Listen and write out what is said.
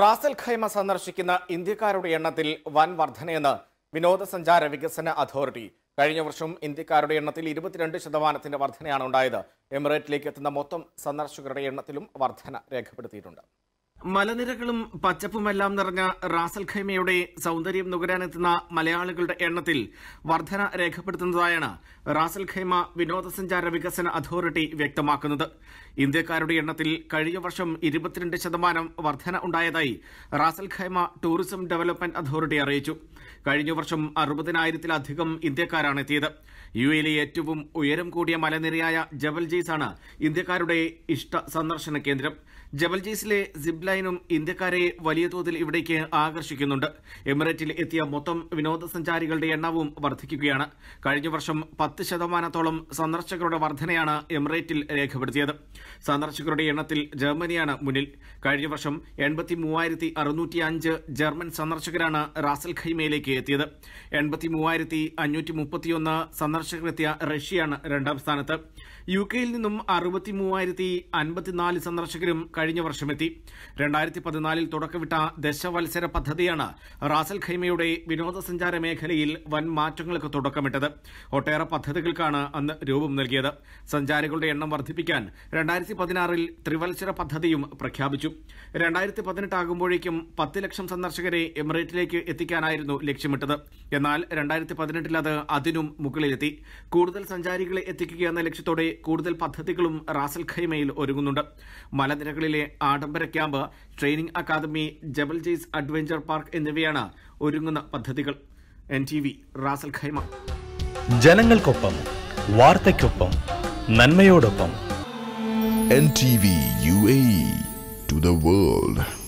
Ras al Khaimah സന്ദർശിക്കുന്ന ഇന്ത്യക്കാരുടെ എണ്ണത്തിൽ വൻ വർധനയെന്ന് വിനോദസഞ്ചാര വികസന അതോറിറ്റി കഴിഞ്ഞ വർഷം ഇന്ത്യക്കാരുടെ എണ്ണത്തിൽ ഇരുപത്തിരണ്ട് ശതമാനത്തിന്റെ വർധനയാണ് ഉണ്ടായത് എമിറേറ്റിലേക്ക് എത്തുന്ന മൊത്തം സന്ദർശകരുടെ എണ്ണത്തിലും വർധന രേഖപ്പെടുത്തിയിട്ടുണ്ട് മലനിരകളും പച്ചപ്പുമെല്ലാം നിറഞ്ഞ റാസൽ ഖൈമയുടെ സൗന്ദര്യം നുകരാനെത്തുന്ന മലയാളികളുടെ എണ്ണത്തിൽ വർധന രേഖപ്പെടുത്തുന്നതായാണ് റാസൽ ഖൈമ വിനോദസഞ്ചാര വികസന അതോറിറ്റി വ്യക്തമാക്കുന്നത് ഇന്ത്യക്കാരുടെ എണ്ണത്തിൽ കഴിഞ്ഞ വർഷം ഇരുപത്തിരണ്ട് ശതമാനം വർധന ഉണ്ടായതായി Ras Al Khaimah tourism development authority അറിയിച്ചു കഴിഞ്ഞ വർഷം അറുപതിനായിരത്തിലധികം ഇന്ത്യക്കാരാണ് എത്തിയത് യു എയിലെ ഏറ്റവും ഉയരം കൂടിയ മലനിരയായ ജബൽജീസ് ആണ് ഇന്ത്യക്കാരുടെ ഇഷ്ട സന്ദർശന കേന്ദ്രം ജബൽജീസിലെ ജിബ്ല എയർലൈനും ഇന്ത്യക്കാരെ വലിയ തോതിൽ ഇവിടേക്ക് ആകർഷിക്കുന്നുണ്ട് എമിറേറ്റിൽ എത്തിയ മൊത്തം വിനോദസഞ്ചാരികളുടെ എണ്ണവും വർദ്ധിക്കുകയാണ് കഴിഞ്ഞ വർഷം പത്ത് ശതമാനത്തോളം സന്ദർശകരുടെ വർധനയാണ് എമിറേറ്റിൽ രേഖപ്പെടുത്തിയത് സന്ദർശകരുടെ എണ്ണത്തിൽ ജർമ്മനിയാണ് മുന്നിൽ കഴിഞ്ഞ വർഷം എൺപത്തി മൂവായിരത്തി അറുന്നൂറ്റി അഞ്ച് ജർമ്മൻ സന്ദർശകരാണ് റാസൽ ഖൈമയിലേക്ക് എത്തിയത് എൺപത്തി മൂവായിരത്തി അഞ്ഞൂറ്റി മുപ്പത്തിയൊന്ന് സന്ദർശകരെത്തിയ റഷ്യയാണ് രണ്ടാം സ്ഥാനത്ത് യു കെയിൽ നിന്നും അറുപത്തി മൂവായിരത്തി അൻപത്തിനാല് സന്ദർശകരും കഴിഞ്ഞ വർഷമെത്തി രണ്ടായിരത്തി പതിനാലിൽ തുടക്കമിട്ട ദശവത്സര പദ്ധതിയാണ് റാസൽ ഖൈമയുടെ വിനോദസഞ്ചാര മേഖലയിൽ വൻ മാറ്റങ്ങൾക്ക് തുടക്കമിട്ടത് ഒട്ടേറെ പദ്ധതികൾക്കാണ് അന്ന് രൂപം നൽകിയത് സഞ്ചാരികളുടെ എണ്ണം വർദ്ധിപ്പിക്കാൻ രണ്ടായിരത്തി പതിനാറിൽ ത്രിവത്സര പദ്ധതിയും പ്രഖ്യാപിച്ചു രണ്ടായിരത്തി പതിനെട്ടാകുമ്പോഴേക്കും പത്ത് ലക്ഷം സന്ദർശകരെ എമിറേറ്റിലേക്ക് എത്തിക്കാനായിരുന്നു ലക്ഷ്യമിട്ടത് എന്നാൽ രണ്ടായിരത്തി പതിനെട്ടിൽ അത് അതിനും മുകളിലെത്തി കൂടുതൽ സഞ്ചാരികളെ എത്തിക്കുക എന്ന ലക്ഷ്യത്തോടെ കൂടുതൽ പദ്ധതികളും റാസൽ ഖൈമയിൽ ഒരുങ്ങുന്നുണ്ട് മലനിരകളിലെ ആഡംബര camp training academy Jebel Jais adventure park എന്നിവയാണ് ഒരുങ്ങുന്ന പദ്ധതികൾ N T V Ras Al Khaimah ജനങ്ങൾക്കൊപ്പം വാർത്തയ്ക്കൊപ്പം നന്മയോടൊപ്പം N T V U A to the world